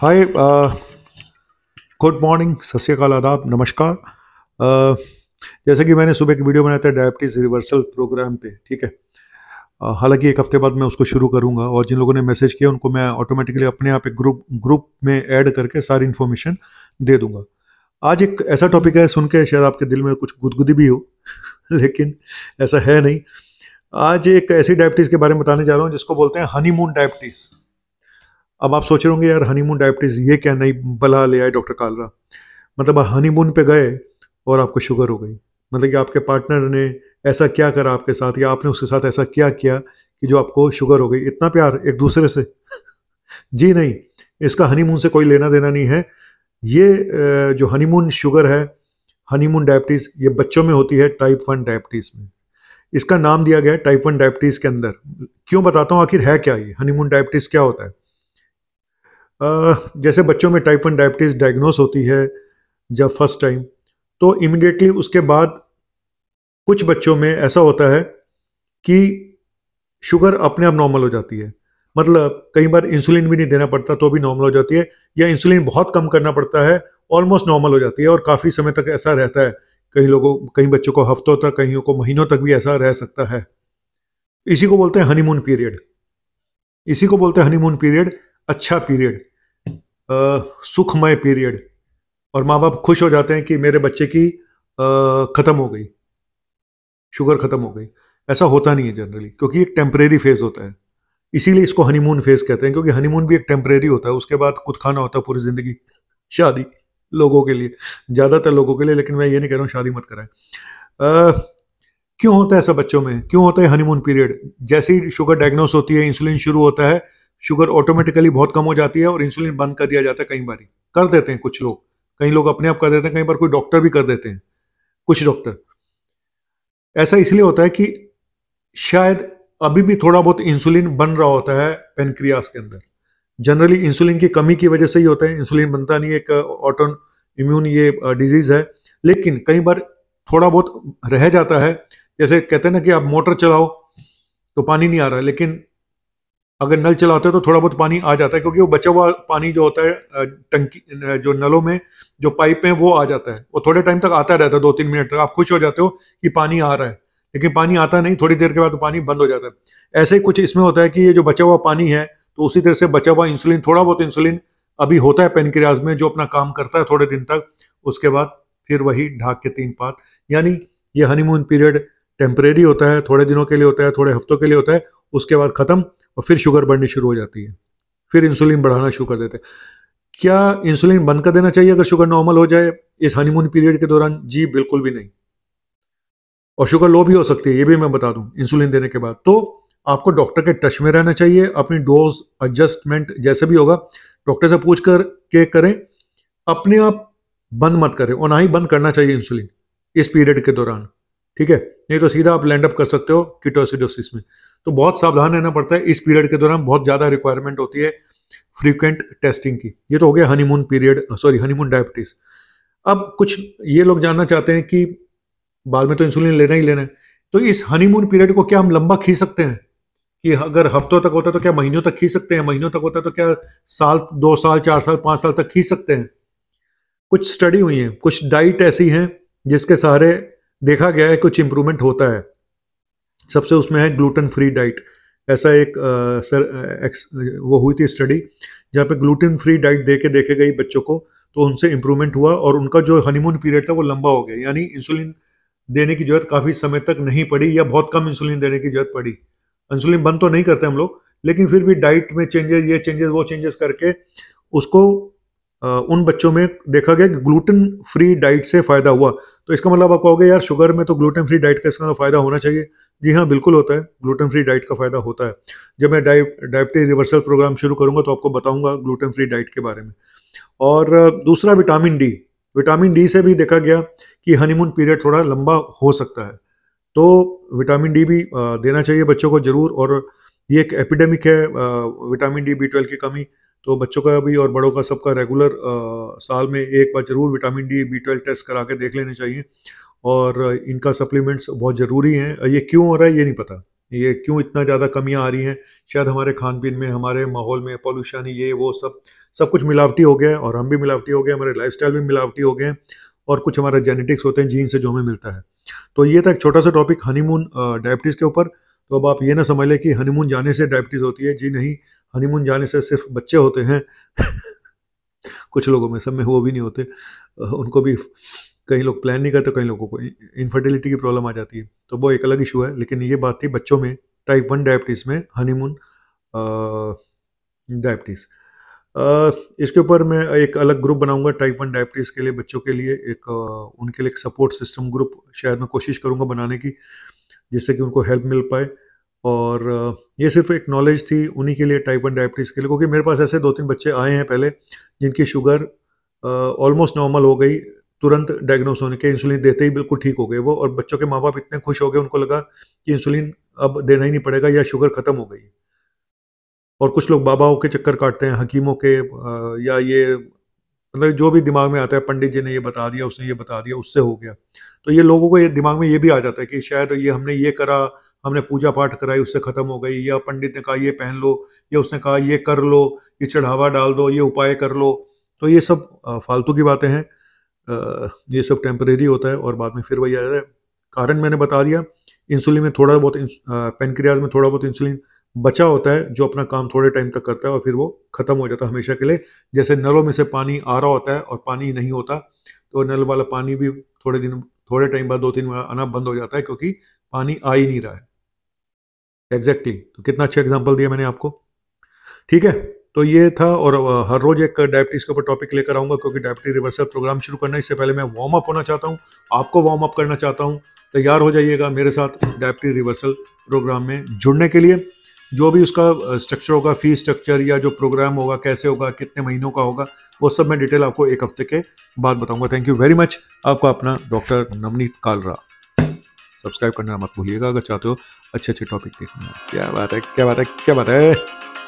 Hi good morning सत्यकाल आदाब नमस्कार uh, जैसे कि मैंने सुबह एक वीडियो बनाया था डायबिटीज़ रिवर्सल प्रोग्राम पे ठीक है uh, हालांकि एक हफ्ते बाद मैं उसको शुरू करूंगा और जिन लोगों ने मैसेज किया उनको मैं ऑटोमेटिकली अपने आप एक ग्रुप ग्रुप में ऐड करके सारी इन्फॉर्मेशन दे दूंगा आज एक ऐसा टॉपिक है सुन के शायद आपके दिल में कुछ गुदगुदी भी हो लेकिन ऐसा है नहीं आज एक ऐसी डायबिटीज़ के बारे में बताने जा रहा हूँ जिसको बोलते हैं हनीमून डायबिटीज़ अब आप सोच रहे होंगे यार हनीमून डायबिटीज़ ये क्या नई बला ले आए डॉक्टर कालरा मतलब आप हनीमून पे गए और आपको शुगर हो गई मतलब कि आपके पार्टनर ने ऐसा क्या करा आपके साथ या आपने उसके साथ ऐसा क्या किया कि जो आपको शुगर हो गई इतना प्यार एक दूसरे से जी नहीं इसका हनीमून से कोई लेना देना नहीं है ये जो हनीमून शुगर है हनीमून डायबिटीज़ ये बच्चों में होती है टाइप वन डायबिटीज़ में इसका नाम दिया गया है टाइप वन डायबिटीज़ के अंदर क्यों बताता हूँ आखिर है क्या ये हनीमून डायबिटीज़ क्या होता है जैसे बच्चों में टाइप वन डायबिटीज़ डायग्नोस होती है जब फर्स्ट टाइम तो इमिडिएटली उसके बाद कुछ बच्चों में ऐसा होता है कि शुगर अपने आप नॉर्मल हो जाती है मतलब कई बार इंसुलिन भी नहीं देना पड़ता तो भी नॉर्मल हो जाती है या इंसुलिन बहुत कम करना पड़ता है ऑलमोस्ट नॉर्मल हो जाती है और काफ़ी समय तक ऐसा रहता है कई लोगों कई बच्चों को हफ्तों तक कहीं को महीनों तक भी ऐसा रह सकता है इसी को बोलते हैं हनीमून पीरियड इसी को बोलते हैं हनीमून पीरियड अच्छा पीरियड सुखमय पीरियड और माँ बाप खुश हो जाते हैं कि मेरे बच्चे की ख़त्म हो गई शुगर ख़त्म हो गई ऐसा होता नहीं है जनरली क्योंकि एक टेम्परेरी फेज़ होता है इसीलिए इसको हनीमून फेज़ कहते हैं क्योंकि हनीमून भी एक टेम्परेरी होता है उसके बाद खुद खाना होता है पूरी ज़िंदगी शादी लोगों के लिए ज़्यादातर लोगों के लिए लेकिन मैं ये नहीं कह रहा हूँ शादी मत कराएं क्यों होता है ऐसा बच्चों में क्यों होता है हनीमून पीरियड जैसे ही शुगर डायग्नोस होती है इंसुलिन शुरू होता है शुगर ऑटोमेटिकली बहुत कम हो जाती है और इंसुलिन बंद कर दिया जाता है कई बार कर देते हैं कुछ लोग कई लोग अपने आप कर देते हैं कई बार कोई डॉक्टर भी कर देते हैं कुछ डॉक्टर ऐसा इसलिए होता है कि शायद अभी भी थोड़ा बहुत इंसुलिन बन रहा होता है पेनक्रियास के अंदर जनरली इंसुलिन की कमी की वजह से ही होता है इंसुलिन बनता नहीं एक ऑटो इम्यून ये डिजीज़ है लेकिन कई बार थोड़ा बहुत रह जाता है जैसे कहते हैं ना कि आप मोटर चलाओ तो पानी नहीं आ रहा लेकिन अगर नल चलाते हो तो थोड़ा बहुत पानी आ जाता है क्योंकि वो बचा हुआ पानी जो होता है टंकी जो नलों में जो पाइप में वो आ जाता है वो थोड़े टाइम तक आता रहता है दो तीन मिनट तक आप खुश हो जाते हो कि पानी आ रहा है लेकिन पानी आता नहीं थोड़ी देर के बाद तो पानी बंद हो जाता है ऐसे ही कुछ इसमें होता है कि ये जो बचा हुआ पानी है तो उसी तरह से बचा हुआ इंसुलिन थोड़ा बहुत इंसुलिन अभी होता है पेनक्रियाज में जो अपना काम करता है थोड़े दिन तक उसके बाद फिर वही ढाक के तीन पात यानी ये हनीमून पीरियड टेम्परेरी होता है थोड़े दिनों के लिए होता है थोड़े हफ्तों के लिए होता है उसके बाद ख़त्म और फिर शुगर बढ़नी शुरू हो जाती है फिर इंसुलिन बढ़ाना शुरू कर देते हैं क्या इंसुलिन बंद कर देना चाहिए अगर शुगर नॉर्मल हो जाए इस हनीमून पीरियड के दौरान जी बिल्कुल भी नहीं और शुगर लो भी हो सकती है ये भी मैं बता दूं इंसुलिन देने के बाद तो आपको डॉक्टर के टच में रहना चाहिए अपनी डोज एडजस्टमेंट जैसे भी होगा डॉक्टर से पूछ कर के करें अपने आप बंद मत करें और ना ही बंद करना चाहिए इंसुलिन इस पीरियड के दौरान ठीक है नहीं तो सीधा आप लैंड अप कर सकते हो किटोसिडोसिस में तो बहुत सावधान रहना पड़ता है इस पीरियड के दौरान बहुत ज़्यादा रिक्वायरमेंट होती है फ्रीक्वेंट टेस्टिंग की ये तो हो गया honeymoon period sorry honeymoon diabetes अब कुछ ये लोग जानना चाहते हैं कि बाद में तो इंसुलिन लेना ही लेना है तो इस हनीमून पीरियड को क्या हम लंबा खींच सकते हैं कि अगर हफ्तों तक होता है तो क्या महीनों तक खींच सकते हैं महीनों तक होता है तो क्या साल दो साल चार साल पाँच साल तक खींच सकते हैं कुछ स्टडी हुई हैं कुछ डाइट ऐसी हैं जिसके सहारे देखा गया है कुछ इम्प्रूवमेंट होता है सबसे उसमें है ग्लूटेन फ्री डाइट ऐसा एक आ, सर एक्स वो हुई थी स्टडी जहाँ पे ग्लूटेन फ्री डाइट दे के देखे गई बच्चों को तो उनसे इम्प्रूवमेंट हुआ और उनका जो हनीमून पीरियड था वो लंबा हो गया यानी इंसुलिन देने की जरूरत काफ़ी समय तक नहीं पड़ी या बहुत कम इंसुलिन देने की जरूरत पड़ी इंसुलिन बंद तो नहीं करते हम लोग लेकिन फिर भी डाइट में चेंजेस ये चेंजेस वो चेंजेस करके उसको उन बच्चों में देखा गया कि ग्लूटेन फ्री डाइट से फ़ायदा हुआ तो इसका मतलब आप कहोगे यार शुगर में तो ग्लूटेन फ्री डाइट का इसका मतलब फायदा होना चाहिए जी हाँ बिल्कुल होता है ग्लूटेन फ्री डाइट का फ़ायदा होता है जब मैं डाइ डायबिटी रिवर्सल प्रोग्राम शुरू करूंगा तो आपको बताऊंगा ग्लूटेन फ्री डाइट के बारे में और दूसरा विटामिन डी विटामिन डी से भी देखा गया कि हनीमून पीरियड थोड़ा लंबा हो सकता है तो विटामिन डी भी देना चाहिए बच्चों को ज़रूर और ये एक एपिडेमिक है विटामिन डी बी ट्वेल्व की कमी तो बच्चों का भी और बड़ों का सबका रेगुलर साल में एक बार ज़रूर vitamin D B twelve test करा के देख लेने चाहिए और इनका सप्लीमेंट्स बहुत ज़रूरी हैं ये क्यों हो रहा है ये नहीं पता ये क्यों इतना ज़्यादा कमियाँ आ रही हैं शायद हमारे खान पीन में हमारे माहौल में पॉल्यूशन ये वो सब सब कुछ मिलावटी हो गया है और हम भी मिलावटी हो गए हमारे स्टाइल भी मिलावटी हो गए हैं और कुछ हमारे जेनेटिक्स होते हैं जीन से जो हमें मिलता है तो ये था एक छोटा सा टॉपिक हनीमून डायबिटीज़ के ऊपर तो अब आप ये ना समझ लें कि हनीमून जाने से डायबिटीज़ होती है जी नहीं हनीमून जाने से सिर्फ बच्चे होते हैं कुछ लोगों में सब में वो भी नहीं होते उनको भी कई लोग प्लान नहीं करते कई लोगों को इनफर्टिलिटी की प्रॉब्लम आ जाती है तो वो एक अलग इशू है लेकिन ये बात थी बच्चों में टाइप वन डायबिटीज़ में हनीमून डायबिटीज़ इसके ऊपर मैं एक अलग ग्रुप बनाऊंगा टाइप वन डायबिटीज़ के लिए बच्चों के लिए एक उनके लिए एक सपोर्ट सिस्टम ग्रुप शायद मैं कोशिश करूंगा बनाने की जिससे कि उनको हेल्प मिल पाए और ये सिर्फ एक नॉलेज थी उन्हीं के लिए टाइप वन डायबिटीज़ के लिए क्योंकि मेरे पास ऐसे दो तीन बच्चे आए हैं पहले जिनकी शुगर ऑलमोस्ट नॉर्मल हो गई तुरंत डायग्नोस होने के इंसुलिन देते ही बिल्कुल ठीक हो गए वो और बच्चों के माँ बाप इतने खुश हो गए उनको लगा कि इंसुलिन अब देना ही नहीं पड़ेगा या शुगर ख़त्म हो गई और कुछ लोग बाबाओं के चक्कर काटते हैं हकीमों के या ये मतलब जो भी दिमाग में आता है पंडित जी ने ये बता दिया उसने ये बता दिया उससे हो गया तो ये लोगों को ये दिमाग में ये भी आ जाता है कि शायद ये हमने ये करा हमने पूजा पाठ कराई उससे ख़त्म हो गई या पंडित ने कहा ये पहन लो या उसने कहा ये कर लो ये चढ़ावा डाल दो ये उपाय कर लो तो ये सब फालतू की बातें हैं ये सब टेम्परेरी होता है और बाद में फिर वही आ जाता है कारण मैंने बता दिया इंसुलिन में थोड़ा बहुत पेनक्रियाज में थोड़ा बहुत इंसुलिन बचा होता है जो अपना काम थोड़े टाइम तक करता है और फिर वो ख़त्म हो जाता है हमेशा के लिए जैसे नलों में से पानी आ रहा होता है और पानी नहीं होता तो नल वाला पानी भी थोड़े दिन थोड़े टाइम बाद दो तीन बार आना बंद हो जाता है क्योंकि पानी आ ही नहीं रहा है एग्जैक्टली exactly. तो कितना अच्छा एग्जाम्पल दिया मैंने आपको ठीक है तो ये था और हर रोज़ एक डायबिटीज़ के ऊपर टॉपिक लेकर आऊँगा क्योंकि डायबिटीज रिवर्सल प्रोग्राम शुरू करना इससे पहले मैं वार्म अप होना चाहता हूँ आपको वार्म अप करना चाहता हूँ तैयार हो जाइएगा मेरे साथ डायबिटीज रिवर्सल प्रोग्राम में जुड़ने के लिए जो भी उसका स्ट्रक्चर होगा फी स्ट्रक्चर या जो प्रोग्राम होगा कैसे होगा कितने महीनों का होगा वो सब मैं डिटेल आपको एक हफ्ते के बाद बताऊंगा थैंक यू वेरी मच आपका अपना डॉक्टर नवनीत कालरा सब्सक्राइब करना मत भूलिएगा अगर चाहते हो अच्छे अच्छे टॉपिक देखना क्या बात है क्या बात है क्या बात है